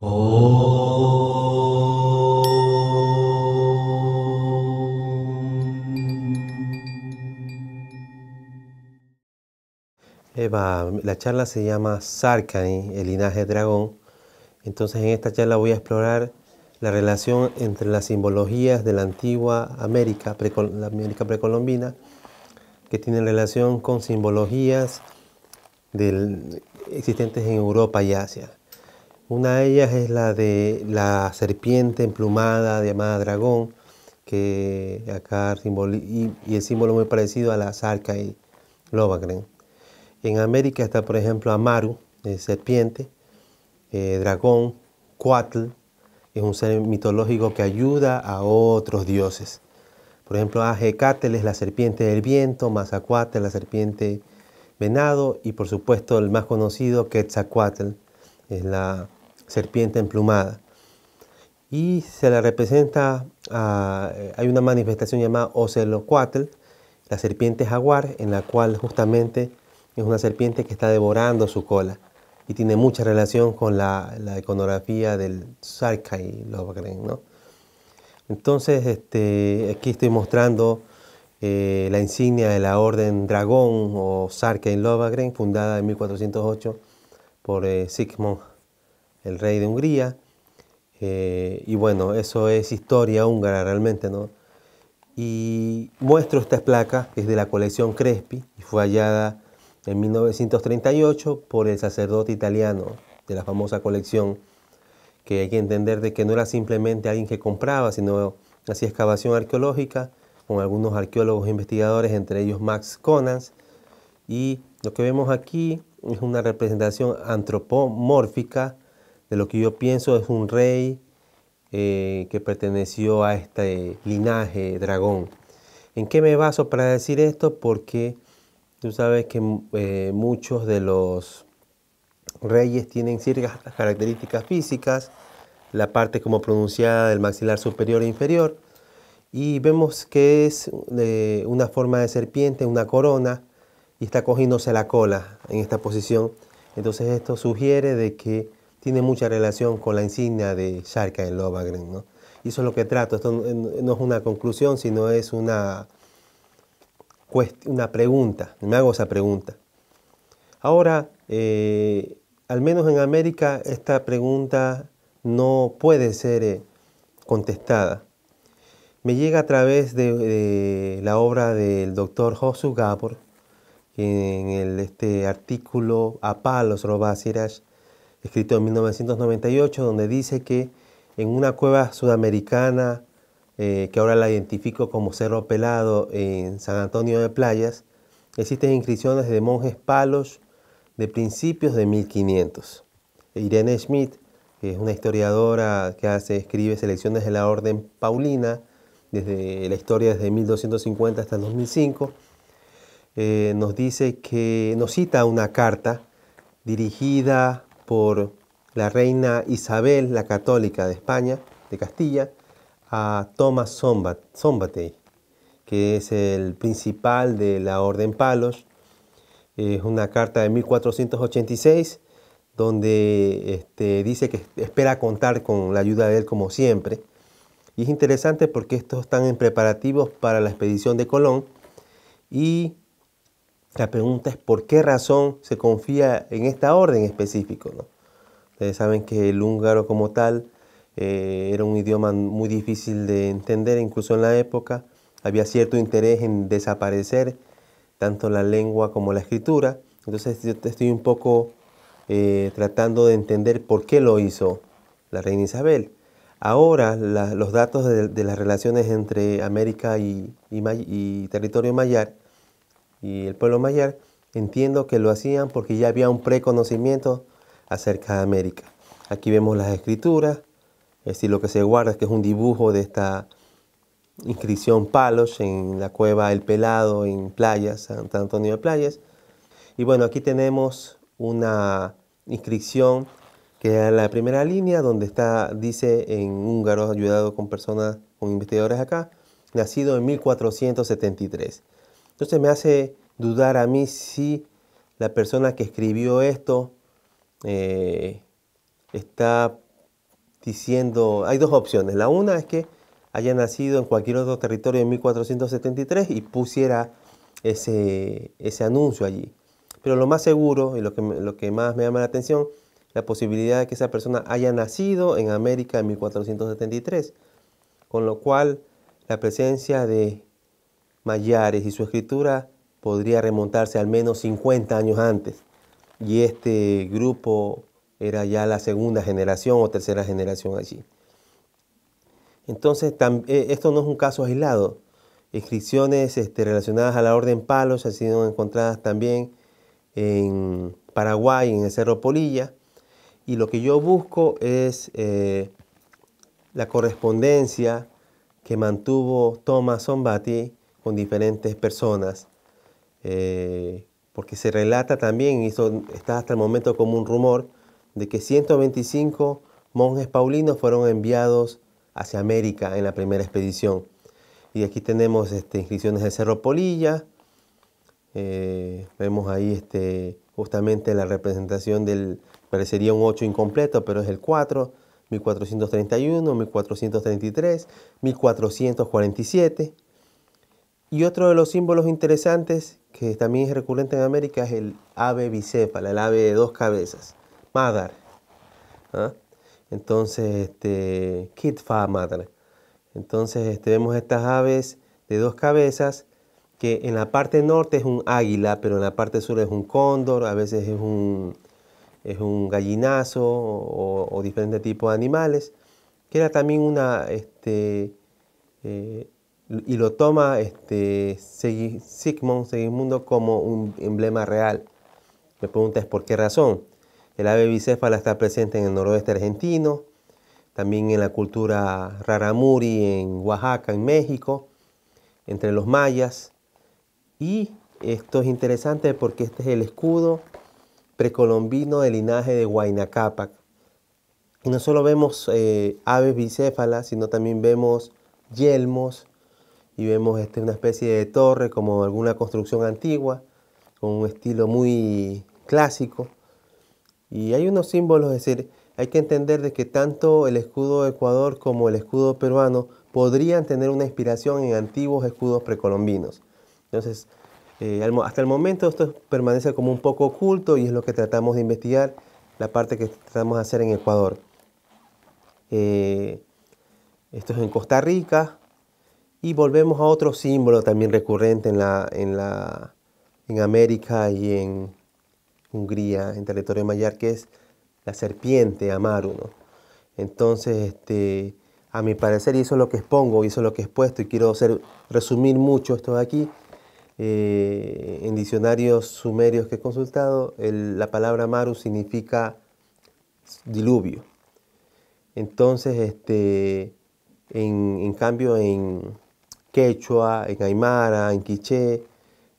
Oh. Eva, la charla se llama Sarkani, el linaje dragón. Entonces en esta charla voy a explorar la relación entre las simbologías de la antigua América, la América precolombina, que tiene relación con simbologías existentes en Europa y Asia. Una de ellas es la de la serpiente emplumada llamada dragón, que acá y, y el símbolo muy parecido a la zarca y lobagren. En América está, por ejemplo, Amaru, eh, serpiente, eh, dragón, cuatl, es un ser mitológico que ayuda a otros dioses. Por ejemplo, Ajecatl es la serpiente del viento, Mazacuatl la serpiente venado y por supuesto el más conocido, Quetzalcoatl, es la serpiente emplumada. Y se la representa, eh, hay una manifestación llamada Ocelocuatl, la serpiente jaguar, en la cual justamente es una serpiente que está devorando su cola y tiene mucha relación con la, iconografía del Sarkai Lovagren. ¿no? Entonces, este, aquí estoy mostrando eh, la insignia de la Orden Dragón o Sarkai Lovagren, fundada en 1408 por eh, Sigmund el rey de Hungría. Eh, y bueno, eso es historia húngara realmente, ¿no? Y muestro esta placa, es de la colección Crespi, y fue hallada en 1938 por el sacerdote italiano de la famosa colección, que hay que entender de que no era simplemente alguien que compraba, sino hacía excavación arqueológica con algunos arqueólogos e investigadores, entre ellos Max Conans, y lo que vemos aquí es una representación antropomórfica de lo que yo pienso es un rey eh, que perteneció a este linaje dragón. ¿En qué me baso para decir esto? Porque tú sabes que eh, muchos de los reyes tienen ciertas características físicas, la parte como pronunciada del maxilar superior e inferior, y vemos que es eh, una forma de serpiente, una corona, y está cogiéndose la cola en esta posición. Entonces esto sugiere de que tiene mucha relación con la insignia de Sharka en Lovagren. Y eso es lo que trato. Esto no eh, es una conclusión, sino es una, una pregunta. Me hago esa pregunta. Ahora, eh, al menos en América, esta pregunta no puede ser eh, contestada. Me llega a través de, la obra del doctor Josu Gabor, en este artículo a palos Robasirash, escrito en 1998, donde dice que en una cueva sudamericana, eh, que ahora la identifico como Cerro Pelado, en San Antonio de Playas, existen inscripciones de monjes palos de principios de 1500. Irene Schmidt, que es una historiadora que hace, escribe selecciones de la Orden Paulina, desde la historia desde 1250 hasta 2005, eh, nos dice que nos cita una carta dirigida por la reina Isabel la Católica de España, de Castilla, a Thomas Zombatey, que es el principal de la Orden Palos. Es una carta de 1486 donde este, dice que espera contar con la ayuda de él como siempre. Y es interesante porque estos están en preparativos para la expedición de Colón y la pregunta es por qué razón se confía en esta orden específico. Ustedes saben que el húngaro como tal eh, era un idioma muy difícil de entender, incluso en la época había cierto interés en desaparecer tanto la lengua como la escritura. Entonces yo estoy un poco eh, tratando de entender por qué lo hizo la reina Isabel. Ahora los datos de, las relaciones entre América y, y, y territorio mayar y el pueblo mayor entiendo que lo hacían porque ya había un preconocimiento acerca de América. Aquí vemos las escrituras, es decir, lo que se guarda es que es un dibujo de esta inscripción Palos en la cueva El Pelado en Playas, Santo Antonio de Playas. Y bueno, aquí tenemos una inscripción que es la primera línea donde está, dice en húngaro, ayudado con personas, con investigadores acá, nacido en 1473. Entonces me hace dudar a mí si la persona que escribió esto eh, está diciendo, hay dos opciones. La una es que haya nacido en cualquier otro territorio en 1473 y pusiera ese, ese anuncio allí. Pero lo más seguro y lo que, lo que más me llama la atención, la posibilidad de que esa persona haya nacido en América en 1473, con lo cual la presencia de Mayares y su escritura podría remontarse al menos 50 años antes. Y este grupo era ya la segunda generación o tercera generación allí. Entonces, eh, esto no es un caso aislado. Inscripciones este, relacionadas a la Orden Palos han sido encontradas también en Paraguay, en el Cerro Polilla. Y lo que yo busco es eh, la correspondencia que mantuvo Thomas Sombati con diferentes personas, eh, porque se relata también, y está hasta el momento como un rumor, de que 125 monjes paulinos fueron enviados hacia América en la primera expedición. Y aquí tenemos este, inscripciones del Cerro Polilla, eh, vemos ahí este, justamente la representación del, parecería un 8 incompleto, pero es el 4, 1431, 1433, 1447. Y otro de los símbolos interesantes que también es recurrente en América es el ave bicéfala, el ave de dos cabezas, madar. ¿ah? Entonces, este, kitfa madar. Entonces, este, vemos estas aves de dos cabezas que en la parte norte es un águila, pero en la parte sur es un cóndor, a veces es un, es un gallinazo o, diferentes tipos de animales, que era también una, este, eh, y lo toma este, Sigmund como un emblema real. Me pregunta es por qué razón. El ave bicéfala está presente en el noroeste argentino, también en la cultura raramuri en Oaxaca, en México, entre los mayas. Y esto es interesante porque este es el escudo precolombino del linaje de cápac. Y no solo vemos eh, aves bicéfalas, sino también vemos yelmos, y vemos este, una especie de torre como alguna construcción antigua, con un estilo muy clásico. Y hay unos símbolos, es decir, hay que entender de que tanto el escudo de Ecuador como el escudo peruano podrían tener una inspiración en antiguos escudos precolombinos. Entonces, eh, hasta el momento esto permanece como un poco oculto y es lo que tratamos de investigar, la parte que tratamos de hacer en Ecuador. Eh, esto es en Costa Rica, y volvemos a otro símbolo también recurrente en, la, en, la, en América y en Hungría, en territorio mayar, que es la serpiente Amaru. Entonces, este, a mi parecer, y eso es lo que expongo, y eso es lo que he expuesto, y quiero hacer, resumir mucho esto de aquí, eh, en diccionarios sumerios que he consultado, la palabra Amaru significa diluvio. Entonces, este, en cambio, en, quechua, en aymara, en quiché,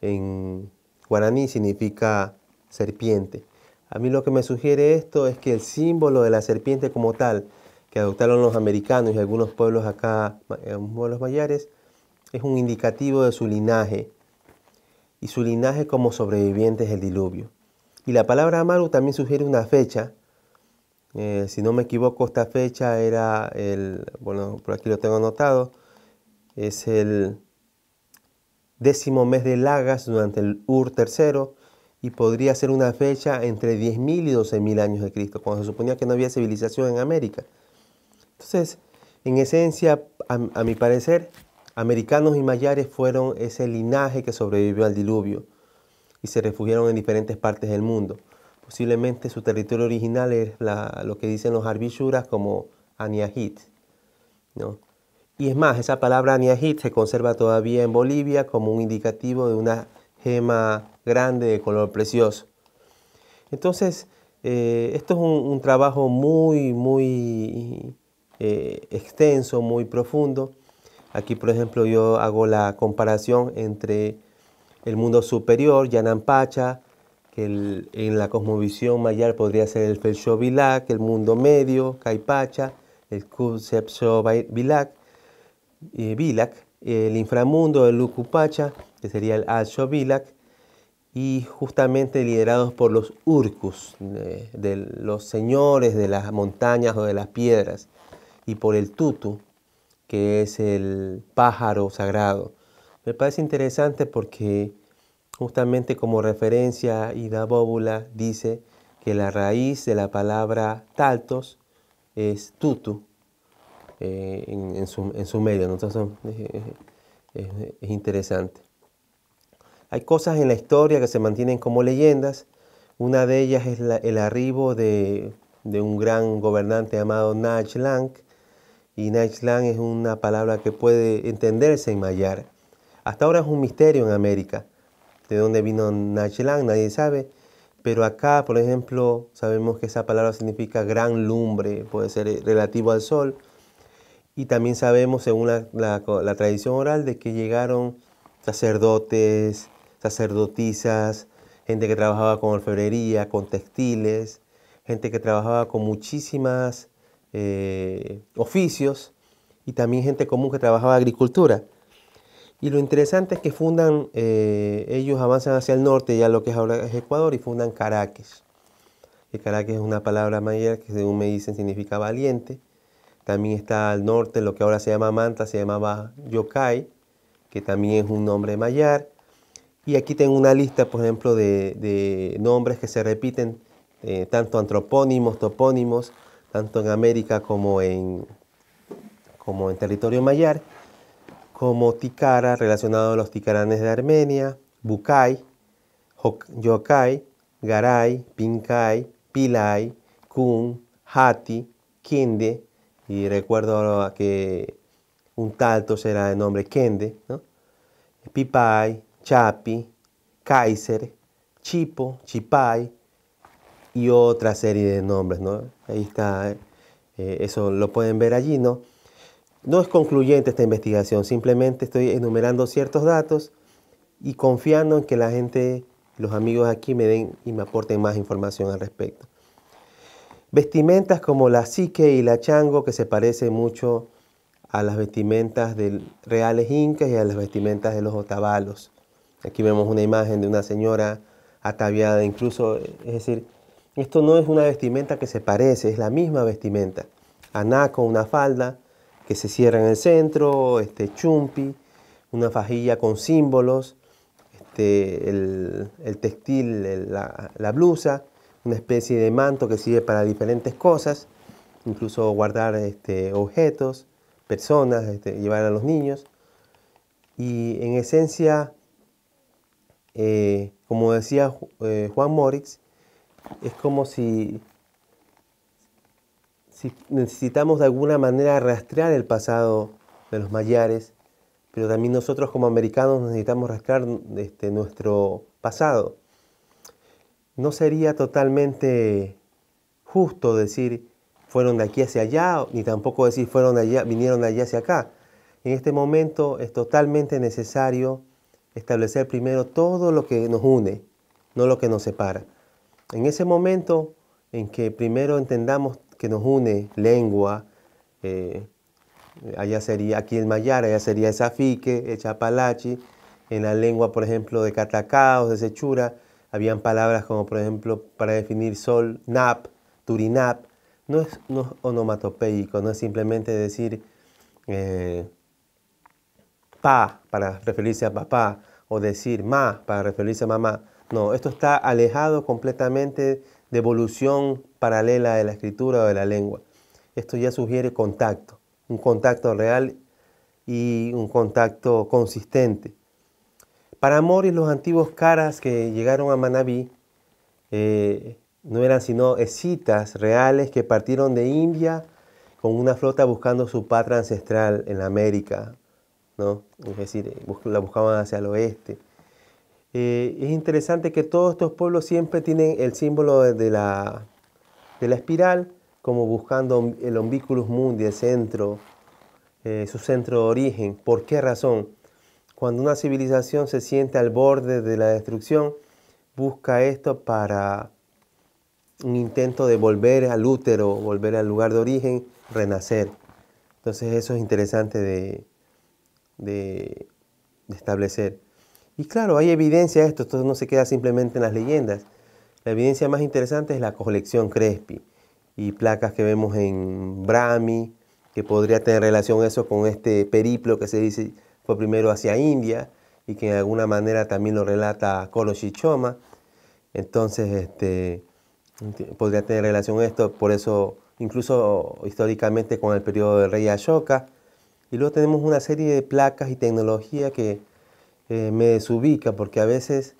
en guaraní significa serpiente. A mí lo que me sugiere esto es que el símbolo de la serpiente como tal, que adoptaron los americanos y algunos pueblos acá, algunos eh, pueblos mayares, es un indicativo de su linaje y su linaje como sobrevivientes del diluvio. Y la palabra Amaru también sugiere una fecha. Eh, si no me equivoco, esta fecha era el, bueno, por aquí lo tengo anotado, es el décimo mes de Lagas durante el Ur III y podría ser una fecha entre 10.000 y 12.000 años de Cristo, cuando se suponía que no había civilización en América. Entonces, en esencia, a, mi parecer, americanos y mayares fueron ese linaje que sobrevivió al diluvio y se refugiaron en diferentes partes del mundo. Posiblemente su territorio original es lo que dicen los arbishuras como Aniahit. ¿no? Y es más, esa palabra niajit se conserva todavía en Bolivia como un indicativo de una gema grande de color precioso. Entonces, eh, esto es un, trabajo muy, muy eh, extenso, muy profundo. Aquí, por ejemplo, yo hago la comparación entre el mundo superior, Yanampacha, que en la cosmovisión mayar podría ser el Felsho Vilak, el mundo medio, Caipacha, el Kucepsho Vilak, eh, el inframundo de Lucupacha, que sería el Asho Vilak, y justamente liderados por los Urkus, de, los señores de las montañas o de las piedras, y por el Tutu, que es el pájaro sagrado. Me parece interesante porque justamente como referencia Ida Bóbula dice que la raíz de la palabra taltos es tutu, eh, en, su, en, su, medio. Entonces es, interesante. Hay cosas en la historia que se mantienen como leyendas. Una de ellas es el arribo de, de, un gran gobernante llamado Nach Y Nach es una palabra que puede entenderse en mayar. Hasta ahora es un misterio en América. De dónde vino Nach nadie sabe. Pero acá, por ejemplo, sabemos que esa palabra significa gran lumbre, puede ser relativo al sol. Y también sabemos, según la, tradición oral, de que llegaron sacerdotes, sacerdotisas, gente que trabajaba con orfebrería, con textiles, gente que trabajaba con muchísimas eh, oficios y también gente común que trabajaba agricultura. Y lo interesante es que fundan, eh, ellos avanzan hacia el norte, ya lo que es ahora es Ecuador, y fundan Caracas. y Caracas es una palabra maya que según me dicen significa valiente. También está al norte lo que ahora se llama Manta, se llamaba Yokai, que también es un nombre mayar. Y aquí tengo una lista, por ejemplo, de, nombres que se repiten, eh, tanto antropónimos, topónimos, tanto en América como en, como en territorio mayar, como Tikara, relacionado a los Tikaranes de Armenia, Bukai, Yokai, Garay, Pinkai, Pilai, Kun, Hati, Kinde, y recuerdo que un talto será el nombre Kende, ¿no? Pipay, Chapi, Kaiser, Chipo, Chipay y otra serie de nombres, Ahí está, eh, eh, eso lo pueden ver allí, ¿no? No es concluyente esta investigación, simplemente estoy enumerando ciertos datos y confiando en que la gente, los amigos aquí me den y me aporten más información al respecto. Vestimentas como la psique y la chango, que se parecen mucho a las vestimentas de reales incas y a las vestimentas de los otavalos. Aquí vemos una imagen de una señora ataviada, incluso, es decir, esto no es una vestimenta que se parece, es la misma vestimenta. Anaco, una falda que se cierra en el centro, este chumpi, una fajilla con símbolos, este, el, textil, la blusa, una especie de manto que sirve para diferentes cosas, incluso guardar este, objetos, personas, este, llevar a los niños. Y en esencia, eh, como decía eh, Juan Moritz, es como si, necesitamos de alguna manera rastrear el pasado de los mayares, pero también nosotros como americanos necesitamos rastrear este, nuestro pasado no sería totalmente justo decir fueron de aquí hacia allá, ni tampoco decir fueron allá, vinieron de allá hacia acá. En este momento es totalmente necesario establecer primero todo lo que nos une, no lo que nos separa. En ese momento en que primero entendamos que nos une lengua, eh, allá sería aquí en Mayara, allá sería el Zafique, el Chapalachi, en la lengua, por ejemplo, de Catacaos, de Sechura, habían palabras como, por ejemplo, para definir sol, nap, turinap. No es, no onomatopeico, no es simplemente decir eh, pa para referirse a papá o decir ma para referirse a mamá. No, esto está alejado completamente de evolución paralela de la escritura o de la lengua. Esto ya sugiere contacto, un contacto real y un contacto consistente. Para Moris, los antiguos caras que llegaron a Manabí eh, no eran sino escitas reales que partieron de India con una flota buscando su patria ancestral en América, ¿no? es decir, eh, la buscaban hacia el oeste. Eh, es interesante que todos estos pueblos siempre tienen el símbolo de la, de la espiral, como buscando el ombiculus mundi, el centro, su centro de origen. ¿Por qué razón? Cuando una civilización se siente al borde de la destrucción, busca esto para un intento de volver al útero, volver al lugar de origen, renacer. Entonces eso es interesante de, establecer. Y claro, hay evidencia de esto, esto no se queda simplemente en las leyendas. La evidencia más interesante es la colección Crespi y placas que vemos en Brahmi, que podría tener relación eso con este periplo que se dice fue primero hacia India y que de alguna manera también lo relata Kolo Shichoma. Entonces, este, podría tener relación esto, por eso incluso históricamente con el periodo del rey Ashoka. Y luego tenemos una serie de placas y tecnología que eh, me desubica porque a veces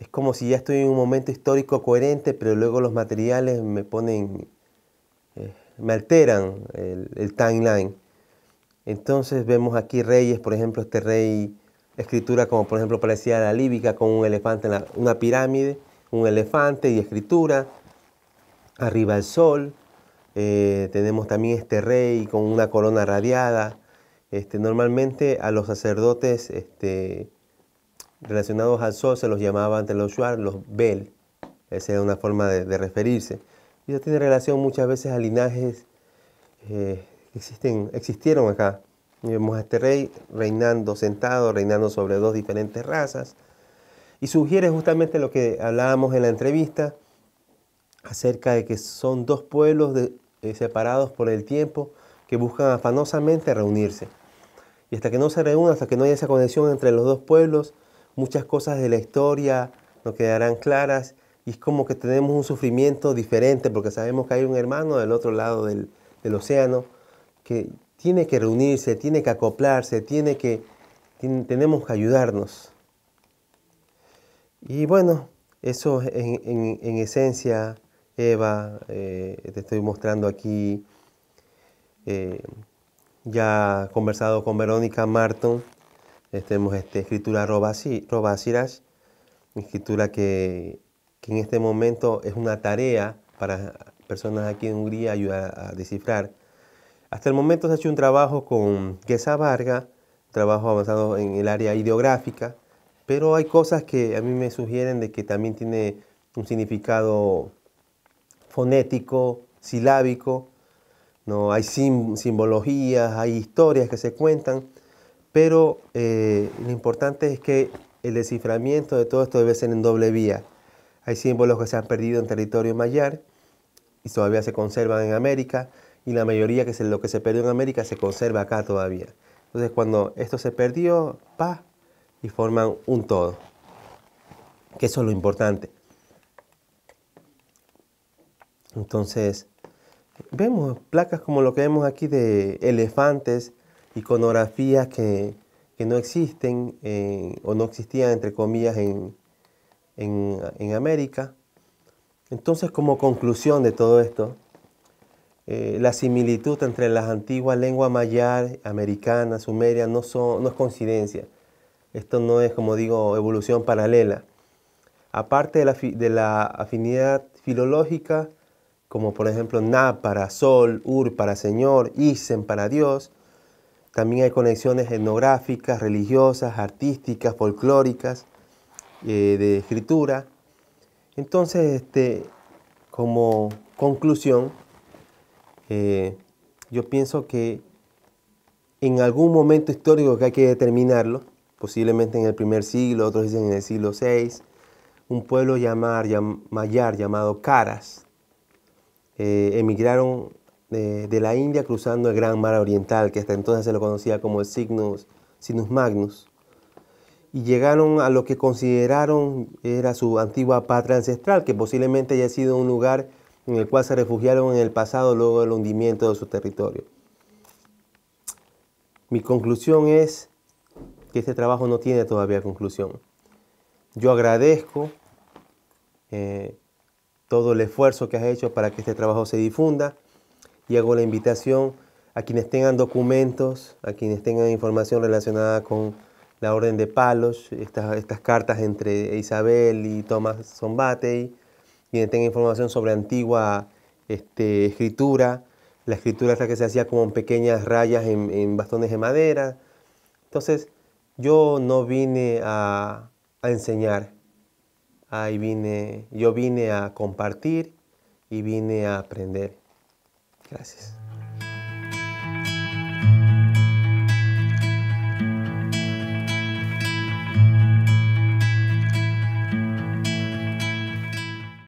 es como si ya estoy en un momento histórico coherente, pero luego los materiales me ponen, eh, me alteran el timeline. Entonces vemos aquí reyes, por ejemplo, este rey, escritura como por ejemplo parecía la líbica con un elefante, en una pirámide, un elefante y escritura, arriba el sol. Eh, tenemos también este rey con una corona radiada. Este, normalmente a los sacerdotes este, relacionados al sol se los llamaba ante los shuar, los bel. Esa era una forma de, referirse. Y eso tiene relación muchas veces a linajes eh, existen, existieron acá. Vemos eh, a este rey reinando sentado, reinando sobre dos diferentes razas. Y sugiere justamente lo que hablábamos en la entrevista acerca de que son dos pueblos eh, separados por el tiempo que buscan afanosamente reunirse. Y hasta que no se reúnan, hasta que no haya esa conexión entre los dos pueblos, muchas cosas de la historia no quedarán claras y es como que tenemos un sufrimiento diferente porque sabemos que hay un hermano del otro lado del océano que tiene que reunirse, tiene que acoplarse, tiene que, tenemos que ayudarnos. Y bueno, eso en, esencia, Eva, eh, te estoy mostrando aquí, eh, ya conversado con Verónica Marton, tenemos este, este, escritura Robasirach, escritura que, que en este momento es una tarea para personas aquí en Hungría ayudar a descifrar hasta el momento se ha hecho un trabajo con Quesa Varga, trabajo avanzado en el área ideográfica, pero hay cosas que a mí me sugieren de que también tiene un significado fonético, silábico, ¿no? hay simbologías, hay historias que se cuentan, pero eh, lo importante es que el desciframiento de todo esto debe ser en doble vía. Hay símbolos que se han perdido en territorio mayar y todavía se conservan en América, y la mayoría que es lo que se perdió en América se conserva acá todavía. Entonces cuando esto se perdió, pa, y forman un todo. Que eso es lo importante. Entonces, vemos placas como lo que vemos aquí de elefantes, iconografías que, no existen o no existían, entre comillas, en, en, en América. Entonces, como conclusión de todo esto, eh, la similitud entre las antiguas lenguas mayas, americanas, sumeria, no, es coincidencia. Esto no es, como digo, evolución paralela. Aparte de la, afinidad filológica, como por ejemplo na para sol, ur para señor, isen para Dios, también hay conexiones etnográficas, religiosas, artísticas, folclóricas, eh, de escritura. Entonces, este, como conclusión, eh, yo pienso que en algún momento histórico que hay que determinarlo, posiblemente en el primer siglo, otros dicen en el siglo VI, un pueblo llamar, mayar llamado Caras eh, emigraron eh, de, la India cruzando el Gran Mar Oriental, que hasta entonces se lo conocía como el Signus, Sinus Magnus, y llegaron a lo que consideraron era su antigua patria ancestral, que posiblemente haya sido un lugar en el cual se refugiaron en el pasado luego del hundimiento de su territorio. Mi conclusión es que este trabajo no tiene todavía conclusión. Yo agradezco eh, todo el esfuerzo que has hecho para que este trabajo se difunda y hago la invitación a quienes tengan documentos, a quienes tengan información relacionada con la Orden de Palos, estas, cartas entre Isabel y Tomás Zombatey, quien tenga información sobre antigua este, escritura, la escritura que se hacía como en pequeñas rayas en, bastones de madera. Entonces, yo no vine a, enseñar, ahí vine, yo vine a compartir y vine a aprender. Gracias.